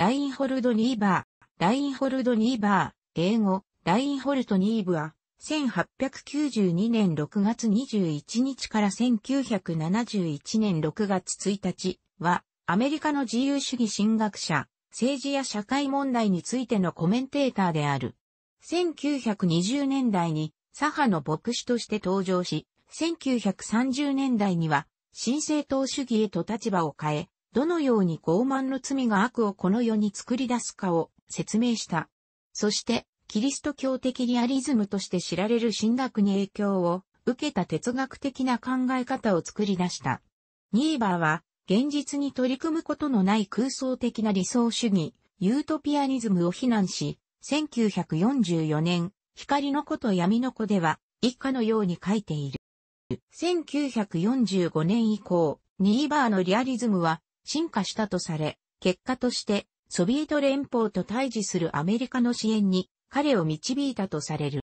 ラインホルド・ニーバー、ラインホルド・ニーバー、英語、ラインホルト・ニーブは、1892年6月21日から1971年6月1日は、アメリカの自由主義進学者、政治や社会問題についてのコメンテーターである。1920年代に左派の牧師として登場し、1930年代には、新政党主義へと立場を変え、どのように傲慢の罪が悪をこの世に作り出すかを説明した。そして、キリスト教的リアリズムとして知られる神学に影響を受けた哲学的な考え方を作り出した。ニーバーは、現実に取り組むことのない空想的な理想主義、ユートピアニズムを非難し、1944年、光の子と闇の子では、一家のように書いている。1945年以降、ニーバーのリアリズムは、進化したとされ、結果としてソビエト連邦と対峙するアメリカの支援に彼を導いたとされる。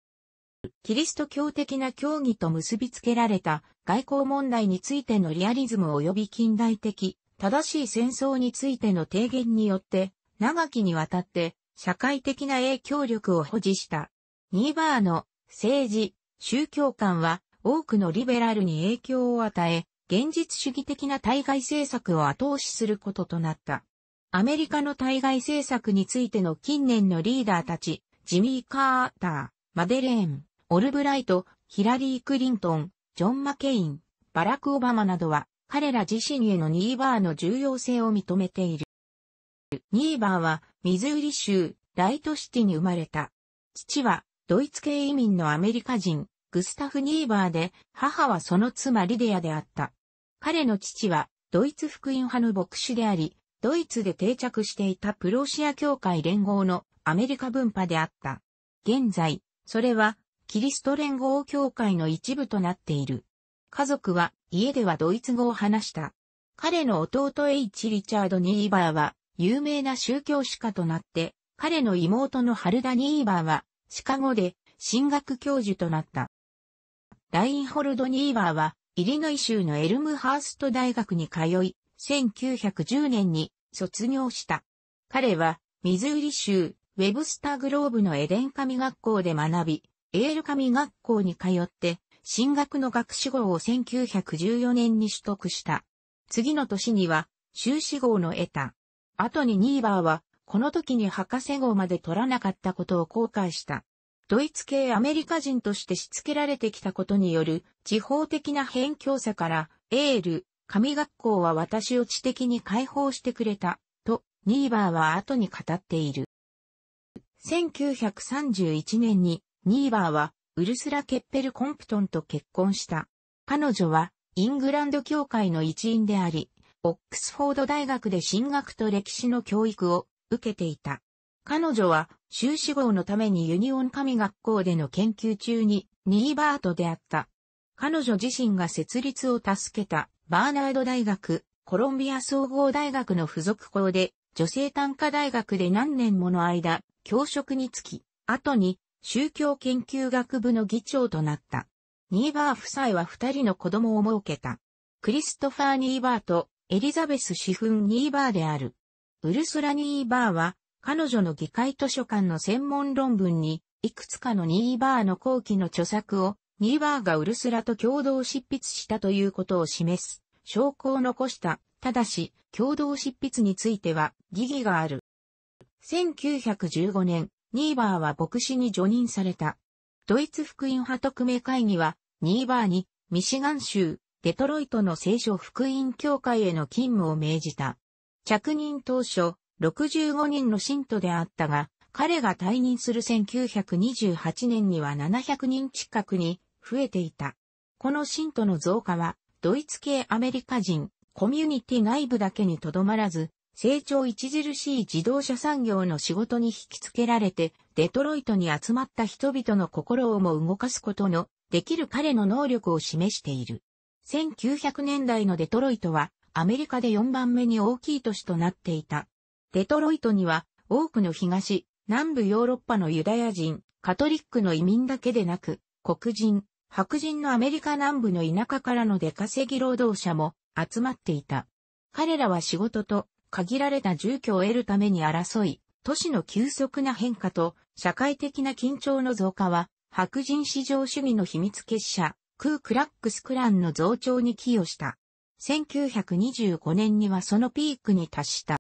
キリスト教的な教義と結びつけられた外交問題についてのリアリズム及び近代的正しい戦争についての提言によって長きにわたって社会的な影響力を保持したニーバーの政治、宗教観は多くのリベラルに影響を与え現実主義的な対外政策を後押しすることとなった。アメリカの対外政策についての近年のリーダーたち、ジミー・カーター、マデレーン、オルブライト、ヒラリー・クリントン、ジョン・マケイン、バラク・オバマなどは、彼ら自身へのニーバーの重要性を認めている。ニーバーは、ミズーリ州、ライトシティに生まれた。父は、ドイツ系移民のアメリカ人、グスタフ・ニーバーで、母はその妻リデアであった。彼の父は、ドイツ福音派の牧師であり、ドイツで定着していたプロシア教会連合のアメリカ文派であった。現在、それは、キリスト連合教会の一部となっている。家族は、家ではドイツ語を話した。彼の弟 H. リチャード・ニーバーは、有名な宗教史家となって、彼の妹のハルダ・ニーバーは、シカゴで、進学教授となった。ラインホルド・ニーバーは、イリノイ州のエルムハースト大学に通い、1910年に卒業した。彼は、ミズーリ州、ウェブスターグローブのエデン神学校で学び、エール神学校に通って、進学の学士号を1914年に取得した。次の年には、修士号の得た。後にニーバーは、この時に博士号まで取らなかったことを後悔した。ドイツ系アメリカ人としてしつけられてきたことによる地方的な偏境さから、エール、神学校は私を知的に解放してくれた、と、ニーバーは後に語っている。1931年に、ニーバーは、ウルスラ・ケッペル・コンプトンと結婚した。彼女は、イングランド教会の一員であり、オックスフォード大学で進学と歴史の教育を受けていた。彼女は、修士号のためにユニオン神学校での研究中にニーバートであった。彼女自身が設立を助けたバーナード大学、コロンビア総合大学の付属校で女性短科大学で何年もの間教職に就き、後に宗教研究学部の議長となった。ニーバー夫妻は二人の子供を設けた。クリストファー・ニーバーとエリザベス・シフン・ニーバーである。ウルスラ・ニーバーは彼女の議会図書館の専門論文に、いくつかのニーバーの後期の著作を、ニーバーがウルスラと共同執筆したということを示す、証拠を残した。ただし、共同執筆については、疑義がある。1915年、ニーバーは牧師に除任された。ドイツ福音派特命会議は、ニーバーに、ミシガン州、デトロイトの聖書福音協会への勤務を命じた。着任当初、65人の信徒であったが、彼が退任する1928年には700人近くに増えていた。この信徒の増加は、ドイツ系アメリカ人、コミュニティ内部だけにとどまらず、成長著しい自動車産業の仕事に引き付けられて、デトロイトに集まった人々の心をも動かすことの、できる彼の能力を示している。1900年代のデトロイトは、アメリカで4番目に大きい都市となっていた。デトロイトには多くの東、南部ヨーロッパのユダヤ人、カトリックの移民だけでなく、黒人、白人のアメリカ南部の田舎からの出稼ぎ労働者も集まっていた。彼らは仕事と限られた住居を得るために争い、都市の急速な変化と社会的な緊張の増加は、白人至上主義の秘密結社、クークラックスクランの増長に寄与した。1925年にはそのピークに達した。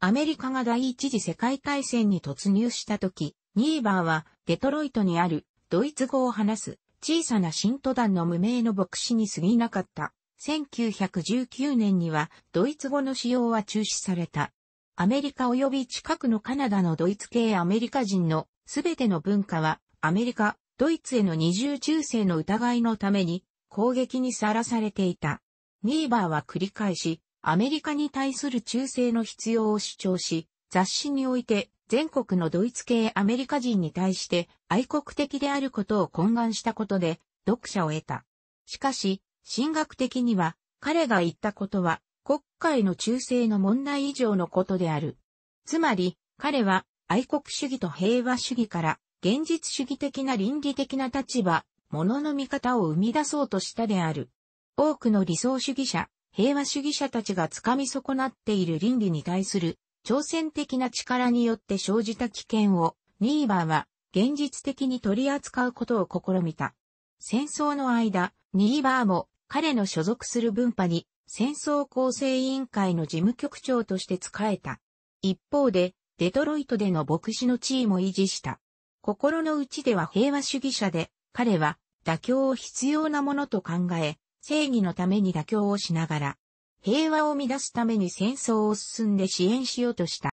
アメリカが第一次世界大戦に突入した時、ニーバーはデトロイトにあるドイツ語を話す小さな信徒団の無名の牧師に過ぎなかった。1919年にはドイツ語の使用は中止された。アメリカ及び近くのカナダのドイツ系アメリカ人のすべての文化はアメリカ、ドイツへの二重忠誠の疑いのために攻撃にさらされていた。ニーバーは繰り返しアメリカに対する忠誠の必要を主張し、雑誌において全国のドイツ系アメリカ人に対して愛国的であることを懇願したことで読者を得た。しかし、神学的には彼が言ったことは国会の忠誠の問題以上のことである。つまり、彼は愛国主義と平和主義から現実主義的な倫理的な立場、ものの見方を生み出そうとしたである。多くの理想主義者、平和主義者たちが掴み損なっている倫理に対する挑戦的な力によって生じた危険をニーバーは現実的に取り扱うことを試みた。戦争の間、ニーバーも彼の所属する分派に戦争構成委員会の事務局長として仕えた。一方で、デトロイトでの牧師の地位も維持した。心の内では平和主義者で、彼は妥協を必要なものと考え、正義のために妥協をしながら、平和を乱すために戦争を進んで支援しようとした。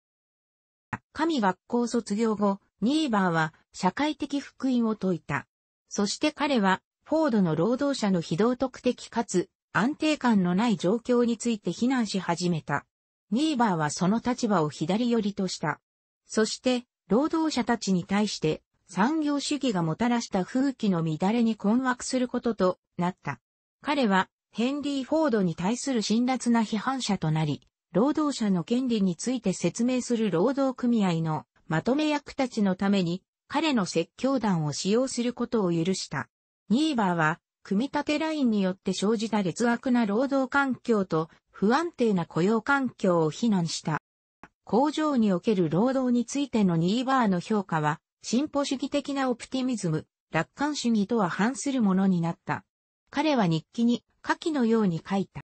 神学校卒業後、ニーバーは社会的福音を説いた。そして彼は、フォードの労働者の非道徳的かつ安定感のない状況について非難し始めた。ニーバーはその立場を左寄りとした。そして、労働者たちに対して産業主義がもたらした風紀の乱れに困惑することとなった。彼はヘンリー・フォードに対する辛辣な批判者となり、労働者の権利について説明する労働組合のまとめ役たちのために彼の説教団を使用することを許した。ニーバーは組み立てラインによって生じた劣悪な労働環境と不安定な雇用環境を非難した。工場における労働についてのニーバーの評価は進歩主義的なオプティミズム、楽観主義とは反するものになった。彼は日記に下記のように書いた。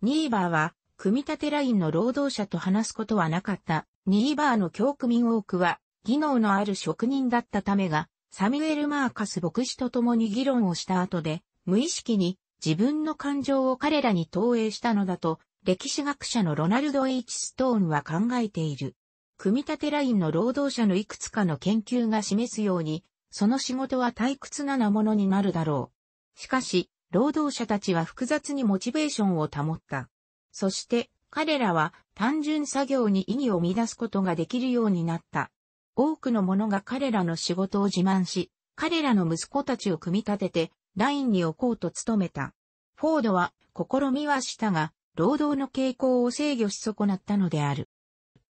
ニーバーは、組み立てラインの労働者と話すことはなかった。ニーバーの教区民多くは、技能のある職人だったためが、サミュエル・マーカス牧師と共に議論をした後で、無意識に自分の感情を彼らに投影したのだと、歴史学者のロナルド・ H・ ストーンは考えている。組み立てラインの労働者のいくつかの研究が示すように、その仕事は退屈ななものになるだろう。しかし、労働者たちは複雑にモチベーションを保った。そして、彼らは単純作業に意義を見出すことができるようになった。多くの者が彼らの仕事を自慢し、彼らの息子たちを組み立てて、ラインに置こうと努めた。フォードは、試みはしたが、労働の傾向を制御し損なったのである。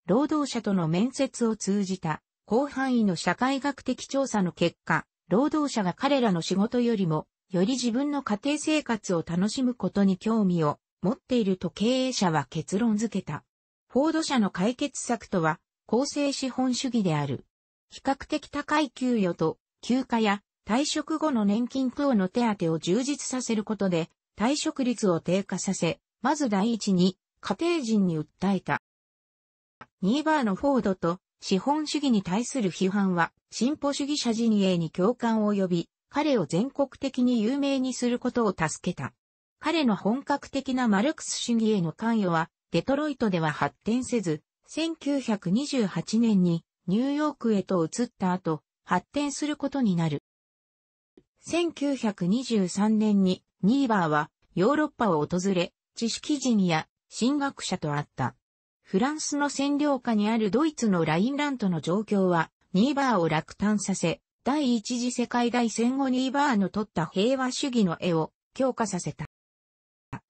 労働者との面接を通じた、広範囲の社会学的調査の結果、労働者が彼らの仕事よりもより自分の家庭生活を楽しむことに興味を持っていると経営者は結論付けた。フォード社の解決策とは、公正資本主義である。比較的高い給与と、休暇や退職後の年金等の手当を充実させることで、退職率を低下させ、まず第一に、家庭人に訴えた。ニーバーのフォードと資本主義に対する批判は、進歩主義者陣営に共感を呼び、彼を全国的に有名にすることを助けた。彼の本格的なマルクス主義への関与は、デトロイトでは発展せず、1928年にニューヨークへと移った後、発展することになる。1923年にニーバーはヨーロッパを訪れ、知識人や進学者と会った。フランスの占領下にあるドイツのラインラントの状況は、ニーバーを落胆させ、第一次世界大戦後ニーバーの取った平和主義の絵を強化させた。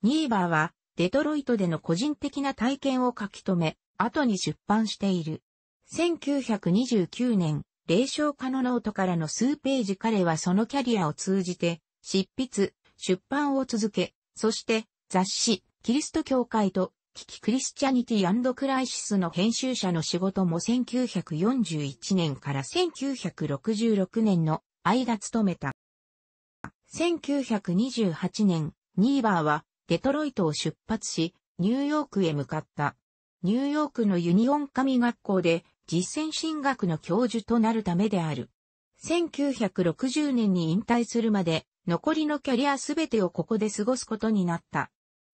ニーバーはデトロイトでの個人的な体験を書き留め、後に出版している。1929年、霊障家のノートからの数ページ彼はそのキャリアを通じて、執筆、出版を続け、そして雑誌、キリスト教会とキキクリスチャニティクライシスの編集者の仕事も1941年から1966年の間務めた。1928年、ニーバーはデトロイトを出発し、ニューヨークへ向かった。ニューヨークのユニオン神学校で実践進学の教授となるためである。1960年に引退するまで残りのキャリアすべてをここで過ごすことになった。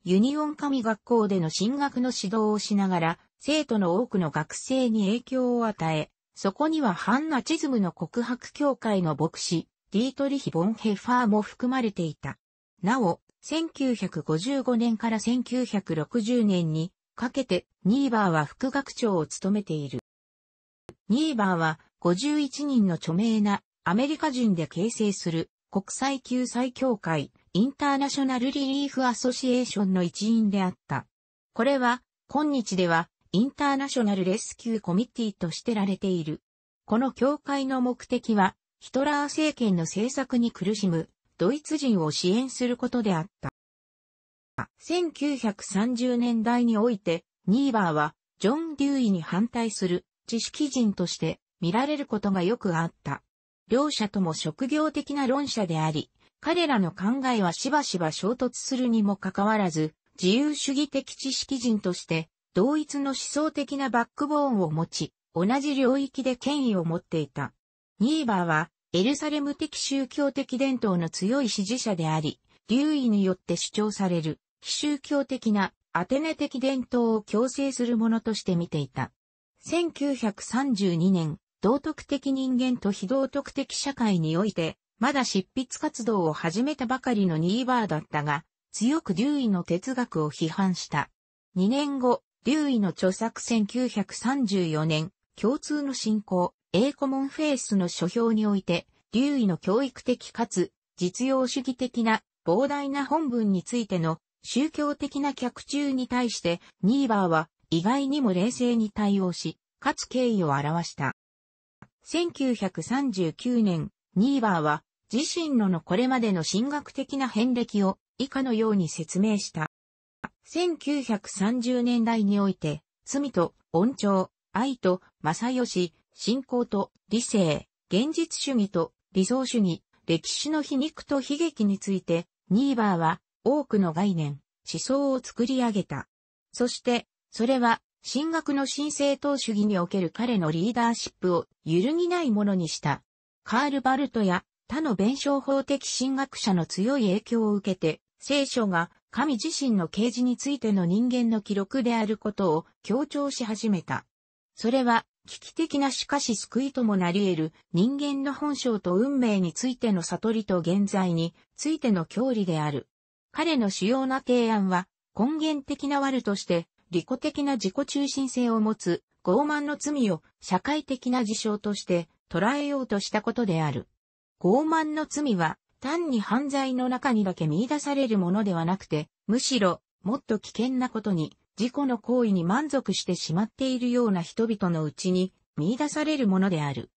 ユニオン神学校での進学の指導をしながら、生徒の多くの学生に影響を与え、そこにはハンナチズムの告白協会の牧師、ディートリヒ・ボンヘファーも含まれていた。なお、1955年から1960年にかけてニーバーは副学長を務めている。ニーバーは51人の著名なアメリカ人で形成する国際救済協会インターナショナルリリーフアソシエーションの一員であった。これは、今日では、インターナショナルレスキューコミッティとしてられている。この協会の目的は、ヒトラー政権の政策に苦しむ、ドイツ人を支援することであった。1930年代において、ニーバーは、ジョン・デューイに反対する知識人として見られることがよくあった。両者とも職業的な論者であり、彼らの考えはしばしば衝突するにもかかわらず、自由主義的知識人として、同一の思想的なバックボーンを持ち、同じ領域で権威を持っていた。ニーバーは、エルサレム的宗教的伝統の強い支持者であり、留意によって主張される、非宗教的なアテネ的伝統を強制するものとして見ていた。1932年、道徳的人間と非道徳的社会において、まだ執筆活動を始めたばかりのニーバーだったが、強くデューイの哲学を批判した。2年後、デューイの著作1934年、共通の信仰、英コモンフェイスの書評において、デューイの教育的かつ実用主義的な膨大な本文についての宗教的な客中に対して、ニーバーは意外にも冷静に対応し、かつ敬意を表した。1939年、ニーバーは自身ののこれまでの進学的な遍歴を以下のように説明した。1930年代において、罪と、恩寵、愛と、正義、信仰と、理性、現実主義と、理想主義、歴史の皮肉と悲劇について、ニーバーは多くの概念、思想を作り上げた。そして、それは、進学の新政党主義における彼のリーダーシップを揺るぎないものにした。カール・バルトや他の弁証法的神学者の強い影響を受けて、聖書が神自身の啓示についての人間の記録であることを強調し始めた。それは、危機的なしかし救いともなり得る人間の本性と運命についての悟りと現在についての教理である。彼の主要な提案は、根源的な悪として、利己的な自己中心性を持つ傲慢の罪を社会的な事象として捉えようとしたことである。傲慢の罪は単に犯罪の中にだけ見出されるものではなくて、むしろもっと危険なことに自己の行為に満足してしまっているような人々のうちに見出されるものである。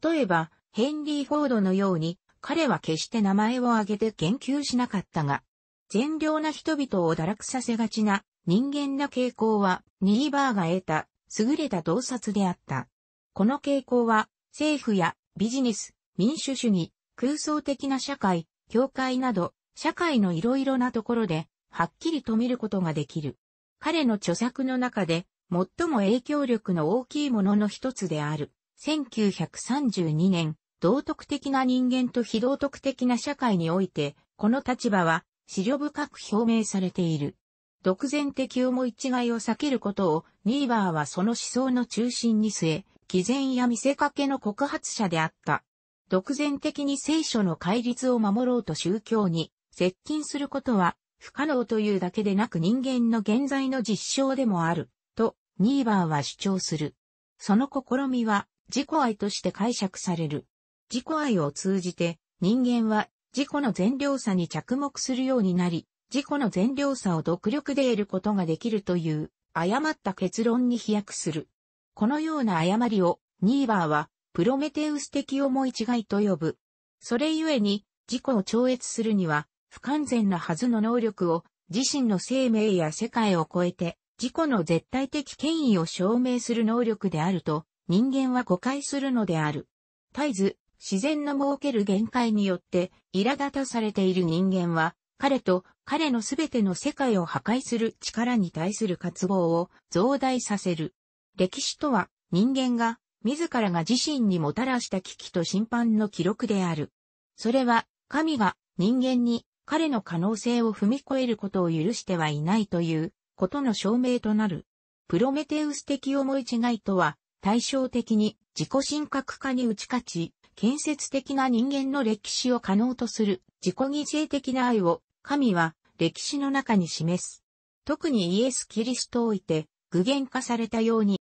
例えば、ヘンリー・フォードのように、彼は決して名前を挙げて言及しなかったが、善良な人々を堕落させがちな人間な傾向は、ニーバーが得た優れた洞察であった。この傾向は政府やビジネス、民主主義、空想的な社会、教会など、社会のいろいろなところで、はっきりと見ることができる。彼の著作の中で、最も影響力の大きいものの一つである。1932年、道徳的な人間と非道徳的な社会において、この立場は、資料深く表明されている。独善的思い違いを避けることを、ニーバーはその思想の中心に据え、偽善や見せかけの告発者であった。独善的に聖書の戒律を守ろうと宗教に接近することは不可能というだけでなく人間の現在の実証でもある、とニーバーは主張する。その試みは自己愛として解釈される。自己愛を通じて人間は自己の善良さに着目するようになり、自己の善良さを独力で得ることができるという誤った結論に飛躍する。このような誤りを、ニーバーは、プロメテウス的思い違いと呼ぶ。それゆえに、自己を超越するには、不完全なはずの能力を、自身の生命や世界を超えて、自己の絶対的権威を証明する能力であると、人間は誤解するのである。絶えず、自然の設ける限界によって、苛立たされている人間は、彼と彼のすべての世界を破壊する力に対する渇望を増大させる。歴史とは、人間が、自らが自身にもたらした危機と審判の記録である。それは、神が人間に彼の可能性を踏み越えることを許してはいないということの証明となる。プロメテウス的思い違いとは、対照的に自己神格化に打ち勝ち、建設的な人間の歴史を可能とする自己犠牲的な愛を神は歴史の中に示す。特にイエス・キリストを置いて具現化されたように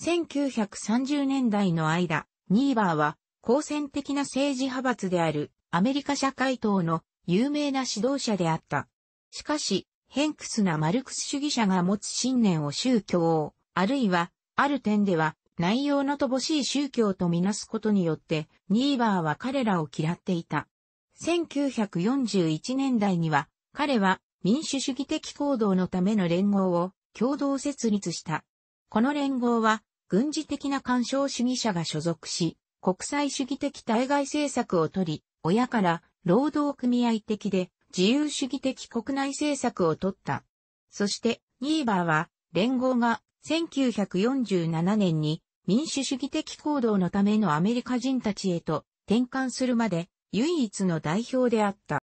1930年代の間、ニーバーは、好戦的な政治派閥であるアメリカ社会党の有名な指導者であった。しかし、偏屈なマルクス主義者が持つ信念を宗教を、あるいは、ある点では、内容の乏しい宗教とみなすことによって、ニーバーは彼らを嫌っていた。1941年代には、彼は民主主義的行動のための連合を共同設立した。この連合は、軍事的な干渉主義者が所属し、国際主義的対外政策をとり、親から労働組合的で自由主義的国内政策をとった。そして、ニーバーは、連合が1947年に民主主義的行動のためのアメリカ人たちへと転換するまで唯一の代表であった。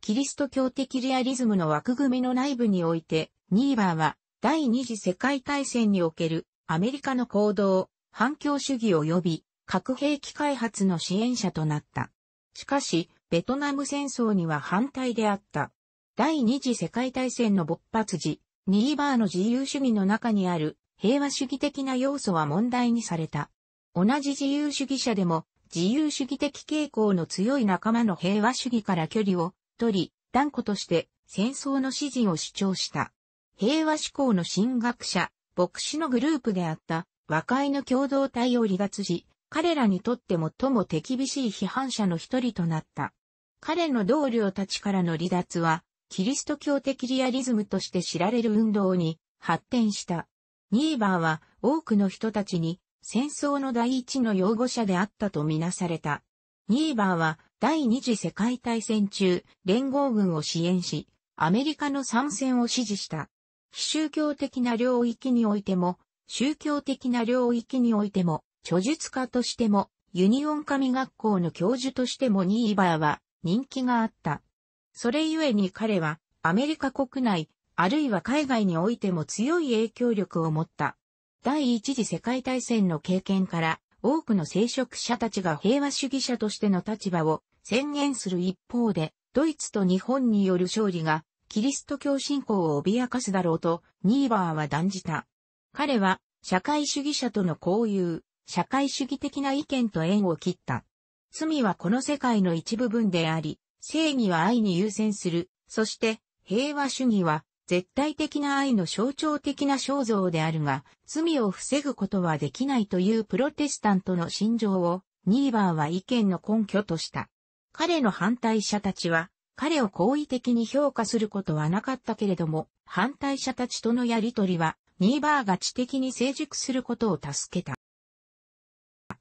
キリスト教的リアリズムの枠組みの内部において、ニーバーは第二次世界大戦におけるアメリカの行動、反共主義及び核兵器開発の支援者となった。しかし、ベトナム戦争には反対であった。第二次世界大戦の勃発時、ニーバーの自由主義の中にある平和主義的な要素は問題にされた。同じ自由主義者でも自由主義的傾向の強い仲間の平和主義から距離を取り、断固として戦争の支持を主張した。平和志向の進学者、牧師のグループであった和解の共同体を離脱し、彼らにとって最も手厳しい批判者の一人となった。彼の同僚たちからの離脱は、キリスト教的リアリズムとして知られる運動に発展した。ニーバーは多くの人たちに戦争の第一の擁護者であったとみなされた。ニーバーは第二次世界大戦中、連合軍を支援し、アメリカの参戦を支持した。非宗教的な領域においても、宗教的な領域においても、著述家としても、ユニオン神学校の教授としてもニーバーは人気があった。それゆえに彼はアメリカ国内、あるいは海外においても強い影響力を持った。第一次世界大戦の経験から多くの聖職者たちが平和主義者としての立場を宣言する一方で、ドイツと日本による勝利がキリスト教信仰を脅かすだろうと、ニーバーは断じた。彼は、社会主義者との交友、社会主義的な意見と縁を切った。罪はこの世界の一部分であり、正義は愛に優先する。そして、平和主義は、絶対的な愛の象徴的な肖像であるが、罪を防ぐことはできないというプロテスタントの心情を、ニーバーは意見の根拠とした。彼の反対者たちは、彼を好意的に評価することはなかったけれども、反対者たちとのやりとりは、ニーバーが知的に成熟することを助けた。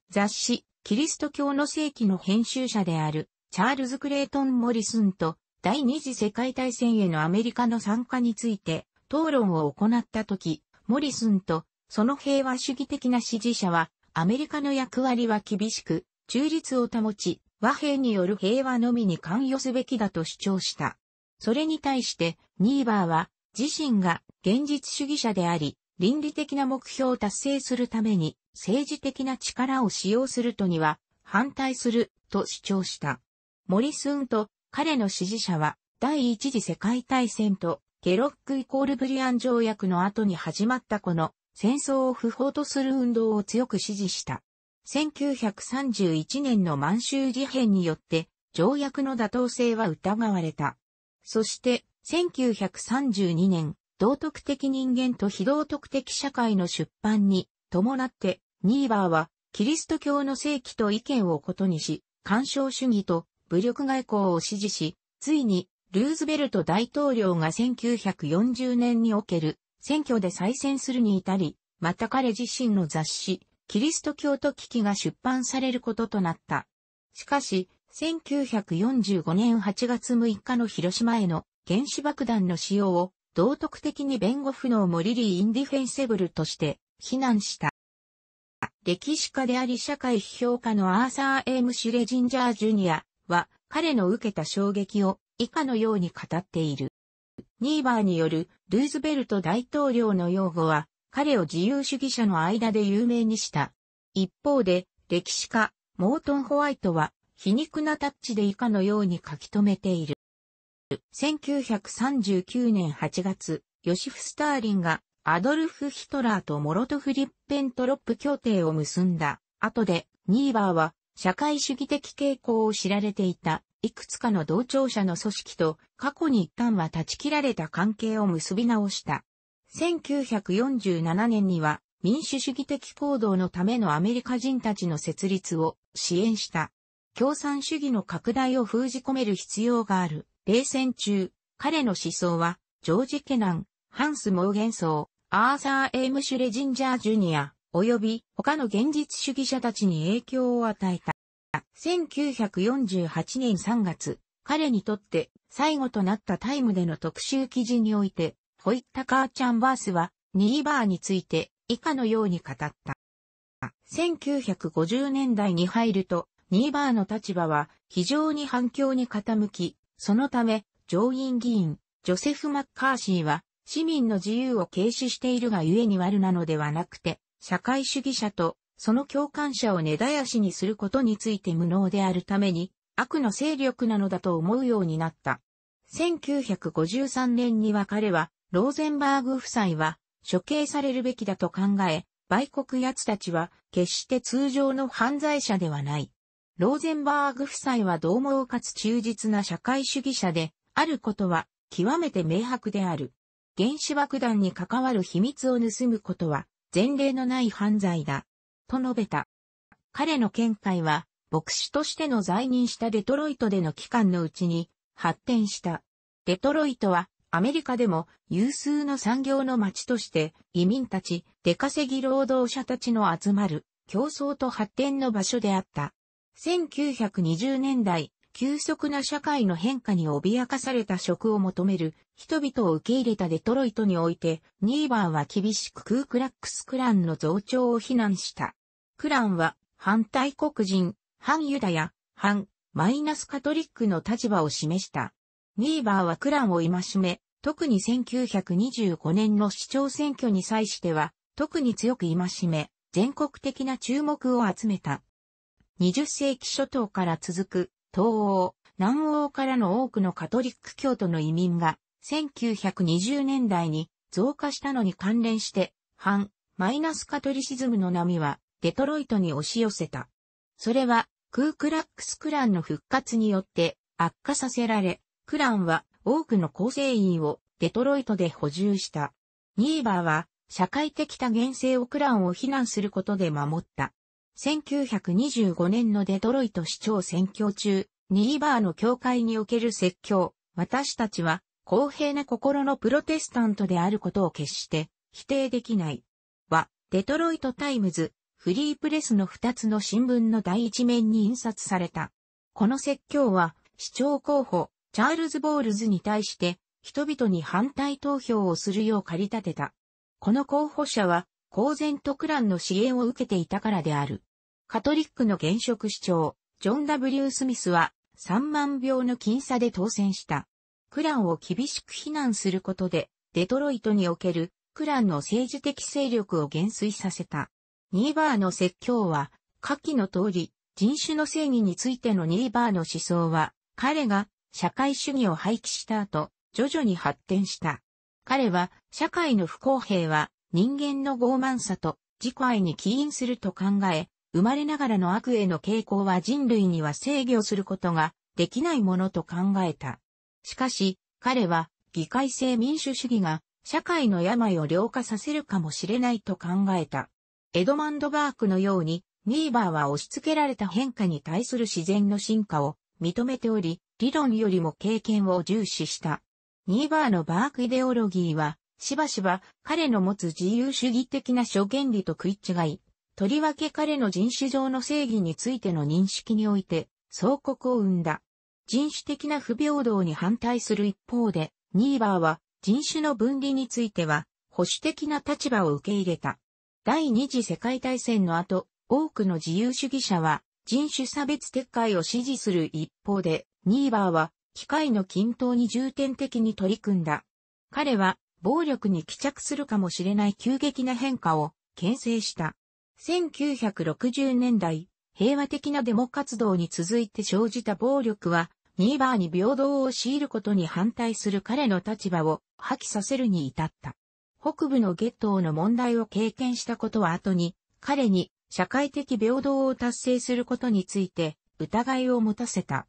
雑誌、キリスト教の世紀の編集者である、チャールズ・クレイトン・モリスンと、第二次世界大戦へのアメリカの参加について、討論を行ったとき、モリスンと、その平和主義的な支持者は、アメリカの役割は厳しく、中立を保ち、和平による平和のみに関与すべきだと主張した。それに対して、ニーバーは、自身が現実主義者であり、倫理的な目標を達成するために、政治的な力を使用するとには、反対する、と主張した。モリスーンと彼の支持者は、第一次世界大戦と、ケロックイコールブリアン条約の後に始まったこの、戦争を不法とする運動を強く支持した。1931年の満州事変によって条約の妥当性は疑われた。そして、1932年、道徳的人間と非道徳的社会の出版に伴って、ニーバーは、キリスト教の正規と意見を異にし、干渉主義と武力外交を支持し、ついに、ルーズベルト大統領が1940年における選挙で再選するに至り、また彼自身の雑誌、キリスト教徒危機が出版されることとなった。しかし、1945年8月6日の広島への原子爆弾の使用を道徳的に弁護不能モリリー・インディフェンセブルとして非難した。歴史家であり社会批評家のアーサー・エーム・シュレジンジャー・ジュニアは彼の受けた衝撃を以下のように語っている。ニーバーによるルーズベルト大統領の擁護は彼を自由主義者の間で有名にした。一方で、歴史家、モートン・ホワイトは、皮肉なタッチで以下のように書き留めている。1939年8月、ヨシフ・スターリンがアドルフ・ヒトラーとモロトフ・リッペントロップ協定を結んだ。後で、ニーバーは社会主義的傾向を知られていた、いくつかの同調者の組織と過去に一旦は断ち切られた関係を結び直した。1947年には民主主義的行動のためのアメリカ人たちの設立を支援した。共産主義の拡大を封じ込める必要がある。冷戦中、彼の思想は、ジョージ・ケナン、ハンス・モーゲンソー、アーサー・エイムシュレジンジャー・ジュニア、及び他の現実主義者たちに影響を与えた。1948年3月、彼にとって最後となったタイムでの特集記事において、ホイッタカー・チャンバースは、ニーバーについて以下のように語った。1950年代に入ると、ニーバーの立場は非常に反響に傾き、そのため、上院議員、ジョセフ・マッカーシーは、市民の自由を軽視しているがゆえに悪なのではなくて、社会主義者とその共感者を根絶やしにすることについて無能であるために、悪の勢力なのだと思うようになった。1953年には彼は、ローゼンバーグ夫妻は処刑されるべきだと考え、売国奴たちは決して通常の犯罪者ではない。ローゼンバーグ夫妻は同謀かつ忠実な社会主義者で、あることは極めて明白である。原子爆弾に関わる秘密を盗むことは前例のない犯罪だ。と述べた。彼の見解は、牧師としての在任したデトロイトでの期間のうちに発展した。デトロイトはアメリカでも有数の産業の街として移民たち、出稼ぎ労働者たちの集まる競争と発展の場所であった。1920年代、急速な社会の変化に脅かされた職を求める人々を受け入れたデトロイトにおいて、ニーバーは厳しくクークラックスクランの増長を非難した。クランは反対黒人、反ユダヤ、反マイナスカトリックの立場を示した。ニーバーはクランを戒め、特に1925年の市長選挙に際しては、特に強く戒め、全国的な注目を集めた。20世紀初頭から続く、東欧、南欧からの多くのカトリック教徒の移民が、1920年代に増加したのに関連して、反、マイナスカトリシズムの波は、デトロイトに押し寄せた。それは、クークラックスクランの復活によって悪化させられ、クランは多くの構成員をデトロイトで補充した。ニーバーは社会的多元性をクランを非難することで守った。1925年のデトロイト市長選挙中、ニーバーの教会における説教、私たちは公平な心のプロテスタントであることを決して否定できない。は、デトロイトタイムズ、フリープレスの2つの新聞の第一面に印刷された。この説教は、市長候補、チャールズ・ボールズに対して、人々に反対投票をするよう駆り立てた。この候補者は、公然とクランの支援を受けていたからである。カトリックの現職市長、ジョン・ W・ スミスは、3万票の僅差で当選した。クランを厳しく非難することで、デトロイトにおけるクランの政治的勢力を減衰させた。ニーバーの説教は、下記の通り、人種の正義についてのニーバーの思想は、彼が社会主義を廃棄した後、徐々に発展した。彼は、社会の不公平は人間の傲慢さと自己愛に起因すると考え、生まれながらの悪への傾向は人類には制御することができないものと考えた。しかし、彼は議会制民主主義が社会の病を良化させるかもしれないと考えた。エドマンド・バークのように、ニーバーは押し付けられた変化に対する自然の進化を認めており、理論よりも経験を重視した。ニーバーのバークイデオロギーは、しばしば彼の持つ自由主義的な諸原理と食い違い、とりわけ彼の人種上の正義についての認識において、総国を生んだ。人種的な不平等に反対する一方で、ニーバーは人種の分離については、保守的な立場を受け入れた。第二次世界大戦の後、多くの自由主義者は人種差別撤回を支持する一方で、ニーバーは機械の均等に重点的に取り組んだ。彼は暴力に帰着するかもしれない急激な変化を牽制した。1960年代、平和的なデモ活動に続いて生じた暴力は、ニーバーに平等を強いることに反対する彼の立場を破棄させるに至った。北部のゲットーの問題を経験したことは後に、彼に社会的平等を達成することについて疑いを持たせた。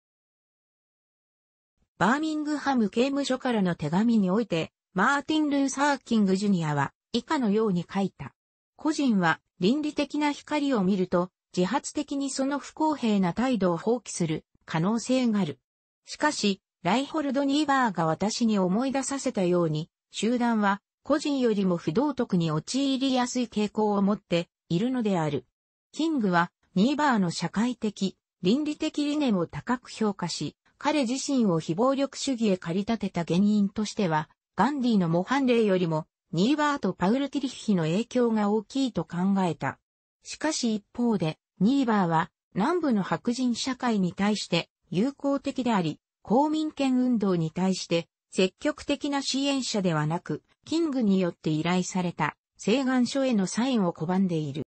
バーミングハム刑務所からの手紙において、マーティン・ルーサー・キング・ジュニアは以下のように書いた。個人は倫理的な光を見ると自発的にその不公平な態度を放棄する可能性がある。しかし、ライホルド・ニーバーが私に思い出させたように、集団は個人よりも不道徳に陥りやすい傾向を持っているのである。キングは、ニーバーの社会的、倫理的理念を高く評価し、彼自身を非暴力主義へ駆り立てた原因としては、ガンディの模範例よりも、ニーバーとパウル・ティリッヒの影響が大きいと考えた。しかし一方で、ニーバーは、南部の白人社会に対して友好的であり、公民権運動に対して積極的な支援者ではなく、キングによって依頼された請願書へのサインを拒んでいる。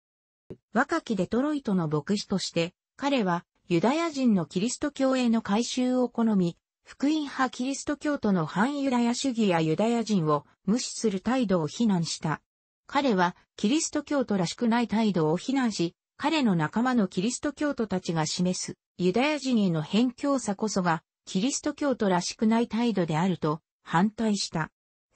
若きデトロイトの牧師として、彼はユダヤ人のキリスト教への改宗を好み、福音派キリスト教徒の反ユダヤ主義やユダヤ人を無視する態度を非難した。彼はキリスト教徒らしくない態度を非難し、彼の仲間のキリスト教徒たちが示すユダヤ人への偏境さこそがキリスト教徒らしくない態度であると反対した。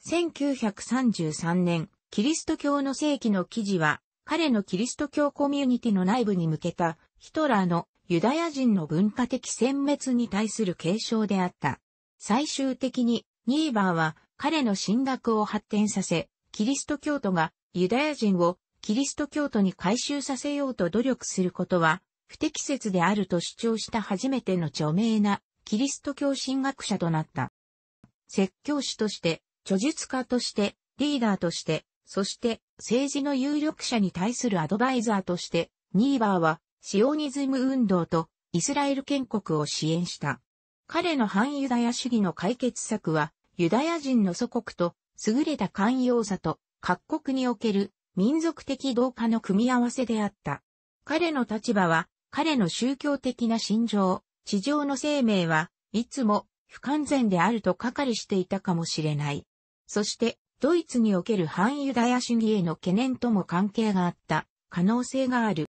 1933年、キリスト教の世紀の記事は彼のキリスト教コミュニティの内部に向けたヒトラーのユダヤ人の文化的殲滅に対する警鐘であった。最終的にニーバーは彼の進学を発展させ、キリスト教徒がユダヤ人をキリスト教徒に回収させようと努力することは不適切であると主張した初めての著名なキリスト教神学者となった。説教師として、著述家として、リーダーとして、そして政治の有力者に対するアドバイザーとして、ニーバーはシオニズム運動とイスラエル建国を支援した。彼の反ユダヤ主義の解決策は、ユダヤ人の祖国と優れた寛容さと各国における民族的同化の組み合わせであった。彼の立場は、彼の宗教的な心情、地上の生命はいつも不完全であると係していたかもしれない。そして、ドイツにおける反ユダヤ主義への懸念とも関係があった可能性がある。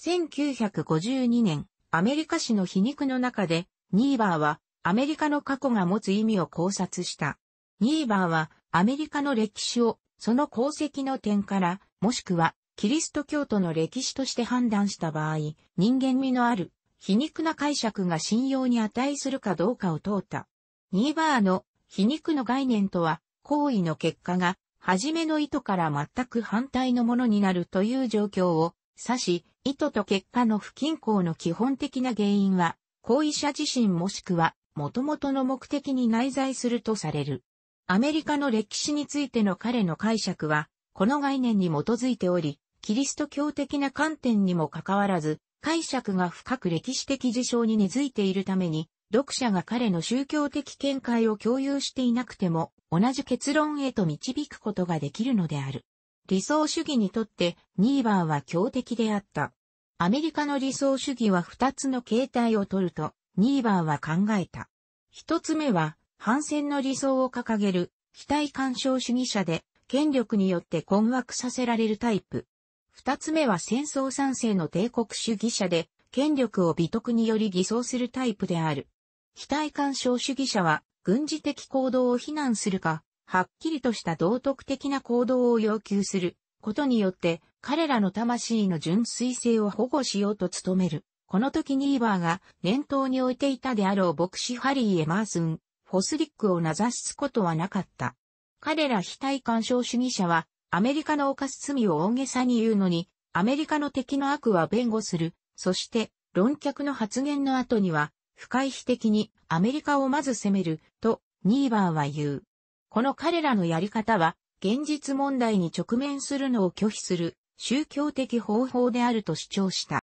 1952年、アメリカ史の皮肉の中で、ニーバーはアメリカの過去が持つ意味を考察した。ニーバーはアメリカの歴史をその功績の点から、もしくはキリスト教徒の歴史として判断した場合、人間味のある皮肉な解釈が信用に値するかどうかを問うた。ニーバーの皮肉の概念とは行為の結果が、初めの意図から全く反対のものになるという状況を指し、意図と結果の不均衡の基本的な原因は、行為者自身もしくは、元々の目的に内在するとされる。アメリカの歴史についての彼の解釈は、この概念に基づいており、キリスト教的な観点にもかかわらず、解釈が深く歴史的事象に根付いているために、読者が彼の宗教的見解を共有していなくても、同じ結論へと導くことができるのである。理想主義にとってニーバーは強敵であった。アメリカの理想主義は二つの形態をとるとニーバーは考えた。一つ目は反戦の理想を掲げる非対干渉主義者で権力によって困惑させられるタイプ。二つ目は戦争賛成の帝国主義者で権力を美徳により偽装するタイプである。非対干渉主義者は軍事的行動を非難するか、はっきりとした道徳的な行動を要求することによって、彼らの魂の純粋性を保護しようと努める。この時ニーバーが念頭に置いていたであろう牧師ハリー・エマースン、フォスリックを名指すことはなかった。彼ら非対干渉主義者は、アメリカの犯す罪を大げさに言うのに、アメリカの敵の悪は弁護する。そして、論客の発言の後には、不回避的にアメリカをまず攻める、と、ニーバーは言う。この彼らのやり方は、現実問題に直面するのを拒否する、宗教的方法であると主張した。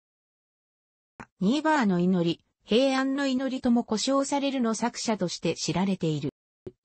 ニーバーの祈り、平安の祈りとも呼称されるの作者として知られている。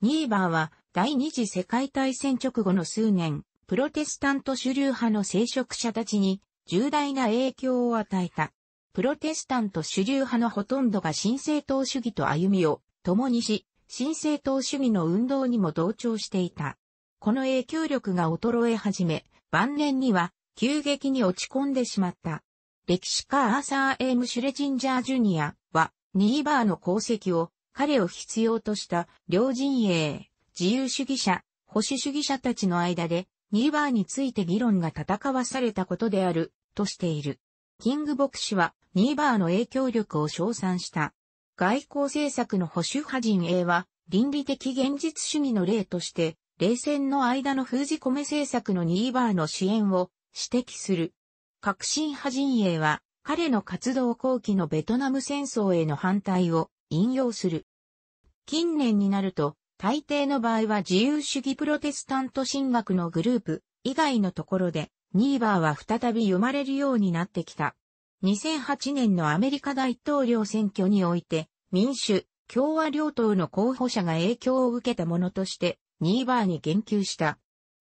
ニーバーは第二次世界大戦直後の数年、プロテスタント主流派の聖職者たちに重大な影響を与えた。プロテスタント主流派のほとんどが新政党主義と歩みを共にし、新政党主義の運動にも同調していた。この影響力が衰え始め、晩年には急激に落ち込んでしまった。歴史家アーサー・エーム・シュレジンジャー・ジュニアは、ニーバーの功績を彼を必要とした両陣営、自由主義者、保守主義者たちの間で、ニーバーについて議論が戦わされたことである、としている。キング牧師は、ニーバーの影響力を称賛した。外交政策の保守派陣営は、倫理的現実主義の例として、冷戦の間の封じ込め政策のニーバーの支援を指摘する。革新派陣営は、彼の活動後期のベトナム戦争への反対を引用する。近年になると、大抵の場合は自由主義プロテスタント神学のグループ以外のところで、ニーバーは再び読まれるようになってきた。2008年のアメリカ大統領選挙において、民主、共和両党の候補者が影響を受けたものとして、ニーバーに言及した。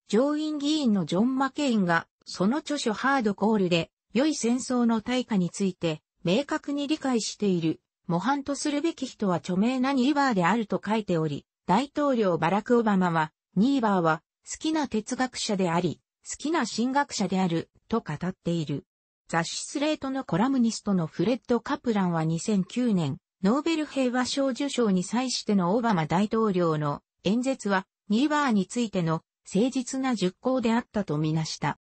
上院議員のジョン・マケインが、その著書ハードコールで、良い戦争の対価について、明確に理解している、模範とするべき人は著名なニーバーであると書いており、大統領バラク・オバマは、ニーバーは好きな哲学者であり、好きな神学者である、と語っている。雑誌スレートのコラムニストのフレッド・カプランは2009年、ノーベル平和賞受賞に際してのオバマ大統領の演説は、ニーバーについての誠実な熟考であったとみなした。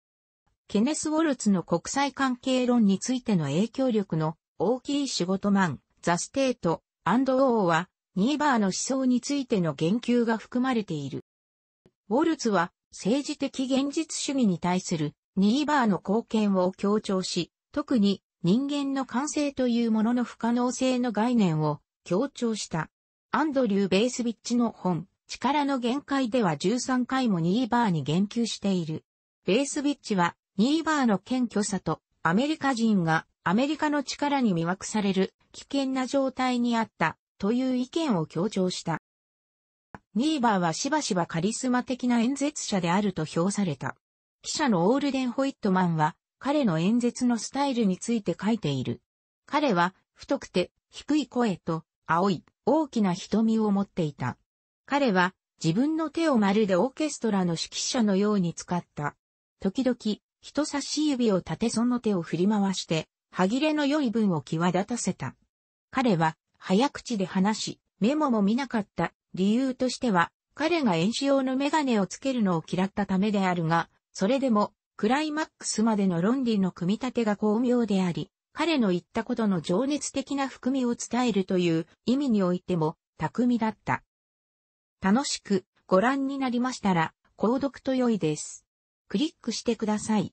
ケネス・ウォルツの国際関係論についての影響力の大きい仕事マン、ザ・ステート、アンド・オーは、ニーバーの思想についての言及が含まれている。ウォルツは、政治的現実主義に対するニーバーの貢献を強調し、特に人間の完成というものの不可能性の概念を強調した。アンドリュー・ベースビッチの本、力の限界では13回もニーバーに言及している。ベースビッチは、ニーバーの謙虚さと、アメリカ人がアメリカの力に魅惑される危険な状態にあったという意見を強調した。ニーバーはしばしばカリスマ的な演説者であると評された。記者のオールデン・ホイットマンは、彼の演説のスタイルについて書いている。彼は、太くて、低い声と、青い、大きな瞳を持っていた。彼は、自分の手をまるでオーケストラの指揮者のように使った。時々、人差し指を立てその手を振り回して、歯切れの良い文を際立たせた。彼は、早口で話し、メモも見なかった理由としては、彼が演習用のメガネをつけるのを嫌ったためであるが、それでも、クライマックスまでの論理の組み立てが巧妙であり、彼の言ったことの情熱的な含みを伝えるという意味においても、巧みだった。楽しくご覧になりましたら、購読と良いです。クリックしてください。